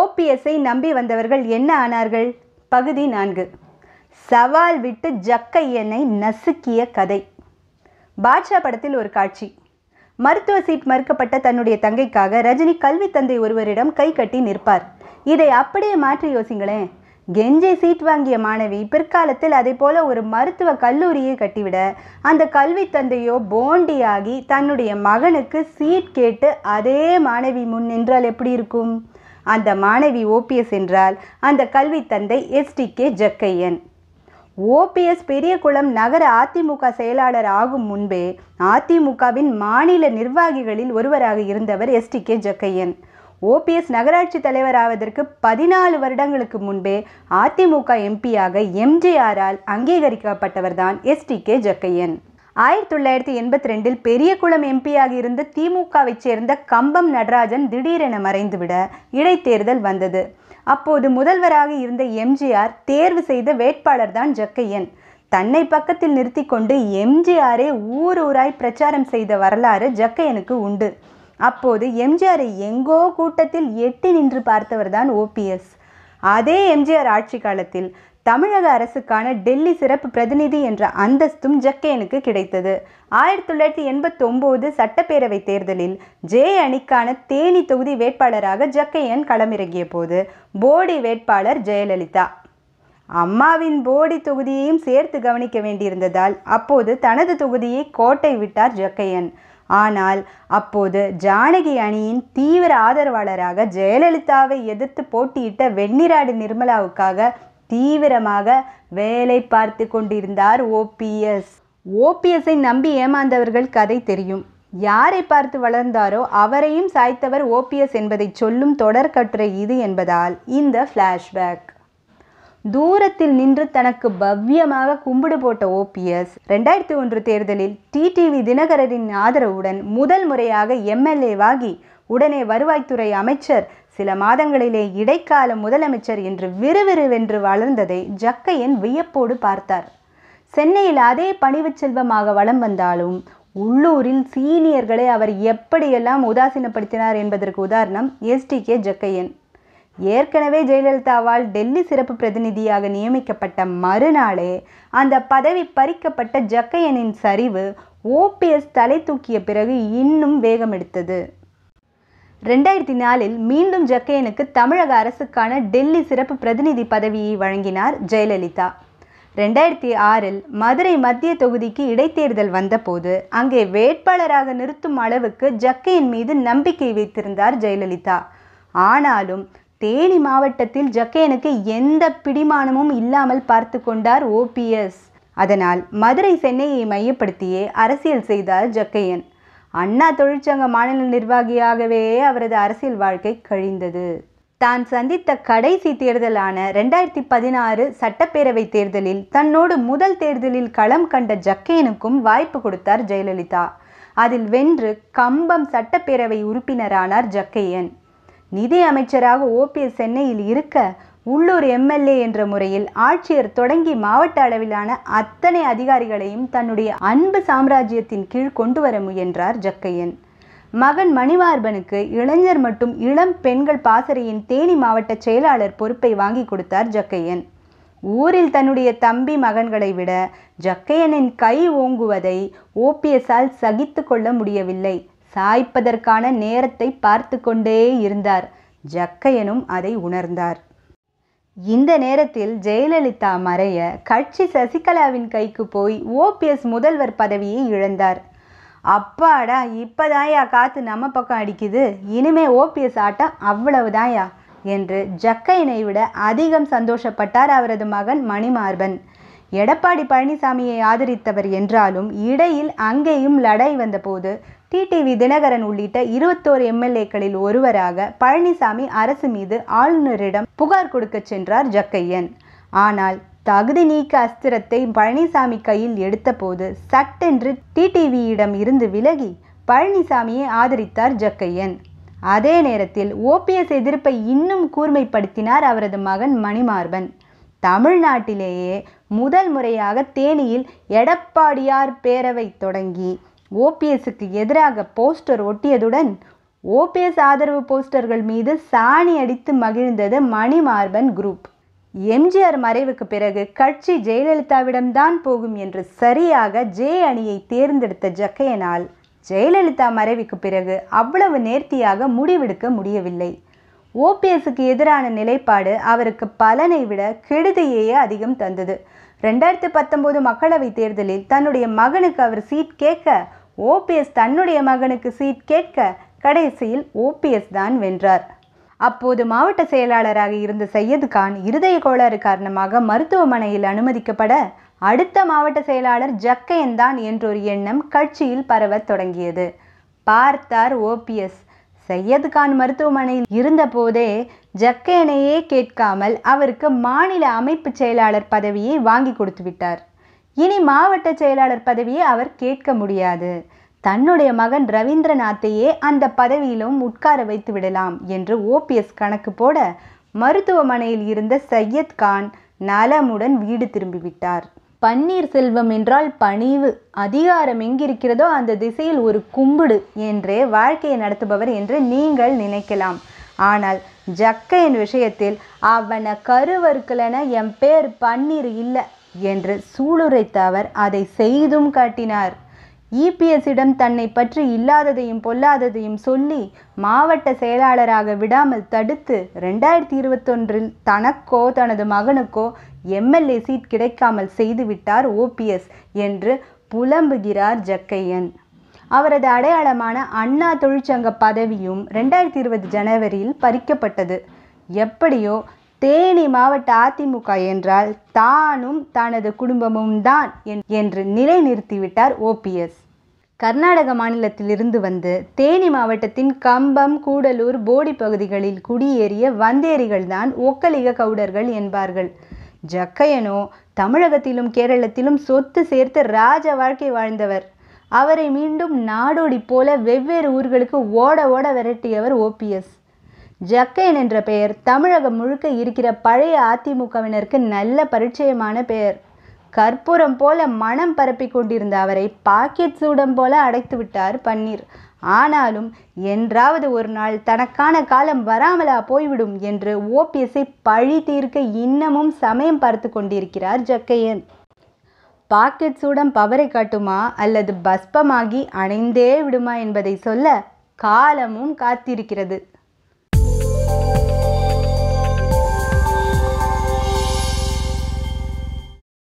ஓபிஎஸ்ஐ நம்பி வந்தவர்கள் என்ன ஆனார்கள் பகுதி நான்கு சவால் விட்டு ஜக்கையனை நசுக்கிய கதை பாட்ஷா படத்தில் ஒரு காட்சி மருத்துவ சீட் மறுக்கப்பட்ட தன்னுடைய தங்கைக்காக ரஜினி கல்வி தந்தை ஒருவரிடம் கை கட்டி நிற்பார் இதை அப்படியே மாற்றி யோசிங்களேன் கெஞ்சை சீட் வாங்கிய மாணவி பிற்காலத்தில் அதை போல ஒரு மருத்துவ கல்லூரியை கட்டிவிட அந்த கல்வி தந்தையோ போண்டியாகி தன்னுடைய மகனுக்கு சீட் கேட்டு அதே மாணவி முன் நின்றால் எப்படி இருக்கும் அந்த மாணவி ஓபிஎஸ் என்றால் அந்த கல்வி தந்தை S T K Jakkaiyan OPS Periyakulam நகர அதிமுக செயலாளர் ஆகும் முன்பே அதிமுகவின் மாநில நிர்வாகிகளில் ஒருவராக இருந்தவர் எஸ்டி கே ஜக்கையன் ஓபிஎஸ் நகராட்சி தலைவராவதற்கு பதினாலு வருடங்களுக்கு முன்பே அதிமுக எம்பியாக எம்ஜிஆரால் அங்கீகரிக்கப்பட்டவர்தான் எஸ்டி கே ஜக்கையன் ஆயிரத்தி தொள்ளாயிரத்தி எண்பத்தி ரெண்டில் பெரியகுளம் எம்பியாக இருந்த திமுகவைச் சேர்ந்த கம்பம் நடராஜன் திடீரென மறைந்துவிட இடைத்தேர்தல் வந்தது அப்போது முதல்வராக இருந்த எம்ஜிஆர் தேர்வு செய்த வேட்பாளர் தான் ஜக்கையன் தன்னை பக்கத்தில் நிறுத்தி கொண்டு எம்ஜிஆரே ஊர் ஊராய் பிரச்சாரம் செய்த வரலாறு ஜக்கையனுக்கு உண்டு அப்போது எம்ஜிஆரை எங்கோ கூட்டத்தில் எட்டி நின்று பார்த்தவர்தான் ஓபிஎஸ் அதே எம்ஜிஆர் ஆட்சி காலத்தில் தமிழக அரசுக்கான டெல்லி சிறப்பு பிரதிநிதி என்ற அந்தஸ்தும் ஜக்கேனுக்கு கிடைத்தது ஆயிரத்தி தொள்ளாயிரத்தி ஒன்பது சட்டப்பேரவை தேர்தலில் ஜே அணிக்கான தேனி தொகுதி வேட்பாளராக ஜக்கையன் களமிறங்கிய போது போடி வேட்பாளர் ஜெயலலிதா அம்மாவின் போடி தொகுதியையும் சேர்த்து கவனிக்க வேண்டியிருந்ததால் அப்போது தனது தொகுதியை கோட்டை விட்டார் ஜக்கையன் ஆனால் அப்போது ஜானகி அணியின் தீவிர ஆதரவாளராக ஜெயலலிதாவை எதிர்த்து போட்டியிட்ட வெண்ணிராடு நிர்மலாவுக்காக தீவிரமாக வேலை பார்த்து கொண்டிருந்தார் ஓபிஎஸ் ஓபிஎஸ்ஸை நம்பி ஏமாந்தவர்கள் கதை தெரியும் யாரை பார்த்து வளர்ந்தாரோ அவரையும் சாய்த்தவர் ஓபிஎஸ் என்பதை சொல்லும் தொடர் கட்டுரை இது என்பதால் இந்த ஃப்ளாஷ்பேக் தூரத்தில் நின்று தனக்கு பவ்யமாக கும்பிடு போட்ட ஓபிஎஸ் ரெண்டாயிரத்தி ஒன்று தேர்தலில் டிடிவி தினகரனின் ஆதரவுடன் முதல் முறையாக எம்எல்ஏவாகி உடனே வருவாய்த்துறை அமைச்சர் சில மாதங்களிலே இடைக்கால முதலமைச்சர் என்று விறுவிறுவென்று வளர்ந்ததை ஜக்கையன் வியப்போடு பார்த்தார் சென்னையில் அதே பணிவு செல்வமாக வலம் வந்தாலும் உள்ளூரில் சீனியர்களை அவர் எப்படியெல்லாம் உதாசீனப்படுத்தினார் என்பதற்கு உதாரணம் எஸ்டி கே ஜக்கையன் ஏற்கனவே ஜெயலலிதாவால் டெல்லி சிறப்பு பிரதிநிதியாக நியமிக்கப்பட்ட மறுநாளே அந்த பதவி பறிக்கப்பட்ட ஜக்கையனின் சரிவு ஓபிஎஸ் தலை தூக்கிய பிறகு இன்னும் வேகமெடுத்தது ரெண்டாயிரத்தி நாலில் மீண்டும் ஜக்கையனுக்கு தமிழக அரசுக்கான டெல்லி சிறப்பு பிரதிநிதி பதவியை வழங்கினார் ஜெயலலிதா ரெண்டாயிரத்தி ஆறில் மதுரை மத்திய தொகுதிக்கு இடைத்தேர்தல் வந்தபோது அங்கே வேட்பாளராக நிறுத்தும் அளவுக்கு ஜக்கையின் மீது நம்பிக்கை வைத்திருந்தார் ஜெயலலிதா ஆனாலும் தேனி மாவட்டத்தில் ஜக்கையனுக்கு எந்த பிடிமானமும் இல்லாமல் பார்த்து கொண்டார் ஓபிஎஸ் அதனால் மதுரை சென்னையை மையப்படுத்தியே அரசியல் செய்தார் ஜக்கையன் அண்ணா தொழிற்சங்க மாநில நிர்வாகியாகவே அவரது அரசியல் வாழ்க்கை கழிந்தது தான் சந்தித்த கடைசி தேர்தலான ரெண்டாயிரத்தி பதினாறு சட்டப்பேரவை தேர்தலில் தன்னோடு முதல் தேர்தலில் களம் கண்ட ஜக்கேனுக்கும் வாய்ப்பு கொடுத்தார் ஜெயலலிதா அதில் வென்று கம்பம் சட்டப்பேரவை உறுப்பினரானார் ஜக்கையன் நிதி அமைச்சராக ஓபிஎஸ் சென்னையில் இருக்க உள்ளூர் எம்எல்ஏ என்ற முறையில் ஆட்சியர் தொடங்கி மாவட்ட அளவிலான அத்தனை அதிகாரிகளையும் தன்னுடைய அன்பு சாம்ராஜ்யத்தின் கீழ் கொண்டு வர முயன்றார் ஜக்கையன் மகன் மணிவார்பனுக்கு இளைஞர் மற்றும் இளம் பெண்கள் பாசறையின் தேனி மாவட்ட செயலாளர் பொறுப்பை வாங்கி கொடுத்தார் ஜக்கையன் ஊரில் தன்னுடைய தம்பி மகன்களை விட ஜக்கையனின் கை ஓங்குவதை ஓபிஎஸால் சகித்து கொள்ள முடியவில்லை சாய்ப்பதற்கான நேரத்தை பார்த்து கொண்டே இருந்தார் ஜக்கையனும் அதை உணர்ந்தார் இந்த நேரத்தில் ஜெயலலிதா மறைய கட்சி சசிகலாவின் கைக்கு போய் ஓபிஎஸ் முதல்வர் பதவியை இழந்தார் அப்பாடா இப்போதாயா காற்று நம்ம பக்கம் அடிக்குது இனிமே ஓபிஎஸ் ஆட்டம் அவ்வளவுதாயா என்று ஜக்கையினை விட அதிகம் சந்தோஷப்பட்டார் அவரது மகன் மணிமார்பன் எடப்பாடி பழனிசாமியை ஆதரித்தவர் என்றாலும் இடையில் அங்கேயும் லடை வந்தபோது டிடிவி தினகரன் உள்ளிட்ட இருபத்தோரு எம்எல்ஏக்களில் ஒருவராக பழனிசாமி அரசு மீது ஆளுநரிடம் புகார் கொடுக்க சென்றார் ஜக்கையன் ஆனால் தகுதி நீக்க அஸ்திரத்தை பழனிசாமி கையில் எடுத்தபோது சட்டென்று டிடிவியிடம் இருந்து விலகி பழனிசாமியை ஆதரித்தார் ஜக்கையன் அதே நேரத்தில் ஓபிஎஸ் எதிர்ப்பை இன்னும் கூர்மைப்படுத்தினார் அவரது மகன் மணிமார்பன் தமிழ்நாட்டிலேயே முதல் முறையாக தேனியில் எடப்பாடியார் பேரவை தொடங்கி ஓபிஎஸ்க்கு எதிராக போஸ்டர் ஒட்டியதுடன் ஓபிஎஸ் ஆதரவு போஸ்டர்கள் மீது சாணி அடித்து மகிழ்ந்தது மணிமார்பன் குரூப் எம்ஜிஆர் மறைவுக்கு பிறகு கட்சி ஜெயலலிதாவிடம்தான் போகும் என்று சரியாக ஜே அணியை தேர்ந்தெடுத்த ஜக்கையனால் ஜெயலலிதா மறைவுக்கு பிறகு அவ்வளவு நேர்த்தியாக முடிவெடுக்க முடியவில்லை ஓபிஎஸ்க்கு எதிரான நிலைப்பாடு அவருக்கு பலனை விட கெடுதியையே அதிகம் தந்தது ரெண்டாயிரத்தி பத்தொம்போது மக்களவைத் தேர்தலில் தன்னுடைய மகனுக்கு அவர் சீட் கேட்க ஓபிஎஸ் தன்னுடைய மகனுக்கு சீட் கேட்க கடைசியில் ஓபிஎஸ் தான் வென்றார் அப்போது மாவட்ட செயலாளராக இருந்த சையது கான் இருதய கோளாறு காரணமாக மருத்துவமனையில் அனுமதிக்கப்பட அடுத்த மாவட்ட செயலாளர் ஜக்கையன் தான் என்றொரு எண்ணம் கட்சியில் பரவத் தொடங்கியது பார்த்தார் ஓபிஎஸ் சையது கான் மருத்துவமனையில் இருந்தபோதே ஜக்கையனையே கேட்காமல் அவருக்கு மாநில அமைப்பு செயலாளர் பதவியை வாங்கி கொடுத்து விட்டார் இனி மாவட்ட செயலாளர் பதவியை அவர் கேட்க முடியாது தன்னுடைய மகன் ரவீந்திரநாத்தையே அந்த பதவியிலும் உட்கார வைத்து விடலாம் என்று ஓபிஎஸ் கணக்கு போட மருத்துவமனையில் இருந்த சையத் கான் நலமுடன் வீடு திரும்பிவிட்டார் பன்னீர் செல்வம் என்றால் பணிவு அதிகாரம் எங்கிருக்கிறதோ அந்த திசையில் ஒரு கும்பிடு என்றே வாழ்க்கையை நடத்துபவர் என்று நீங்கள் நினைக்கலாம் ஆனால் ஜக்கையின் விஷயத்தில் அவனை கருவறுக்கலன என் பேர் பன்னீர் இல்லை என்று சூளுரைத்த அவர் அதை செய்தும் காட்டினார் இபிஎஸ்ஸிடம் தன்னை பற்றி இல்லாததையும் பொல்லாததையும் சொல்லி மாவட்ட செயலாளராக விடாமல் தடுத்து ரெண்டாயிரத்தி இருபத்தொன்றில் தனக்கோ தனது மகனுக்கோ எம்எல்ஏ சீட் கிடைக்காமல் செய்துவிட்டார் ஓபிஎஸ் என்று புலம்புகிறார் ஜக்கையன் அவரது அடையாளமான அண்ணா தொழிற்சங்க பதவியும் ரெண்டாயிரத்தி இருபது ஜனவரியில் பறிக்கப்பட்டது எப்படியோ தேனி மாவட்ட அதிமுக என்றால் தானும் தனது குடும்பமும் தான் என்று நிலைநிறுத்திவிட்டார் ஓபிஎஸ் கர்நாடக மாநிலத்திலிருந்து வந்து தேனி மாவட்டத்தின் கம்பம் கூடலூர் போடி பகுதிகளில் குடியேறிய வந்தேரிகள்தான் ஒக்கலிக கவுடர்கள் என்பார்கள் ஜக்கையனோ தமிழகத்திலும் கேரளத்திலும் சொத்து சேர்த்து ராஜ வாழ்க்கை வாழ்ந்தவர் அவரை மீண்டும் நாடோடி போல வெவ்வேறு ஊர்களுக்கு ஓட ஓட விரட்டியவர் ஓபிஎஸ் ஜக்கையன் என்ற பெயர் தமிழகம் முழுக்க இருக்கிற பழைய அதிமுகவினருக்கு நல்ல பரிச்சயமான பெயர் கற்பூரம் போல மனம் பரப்பி கொண்டிருந்த அவரை பாக்கெட் சூடம் போல அடைத்து விட்டார் பன்னீர் ஆனாலும் என்றாவது ஒரு நாள் தனக்கான காலம் வராமலா போய்விடும் என்று ஓபிஎஸ்ஐ பழி தீர்க்க இன்னமும் சமயம் பார்த்து கொண்டிருக்கிறார் ஜக்கையன் பாக்கெட் சூடம் பவரை காட்டுமா அல்லது பஸ்பமாகி அணைந்தே விடுமா என்பதை சொல்ல காலமும் காத்திருக்கிறது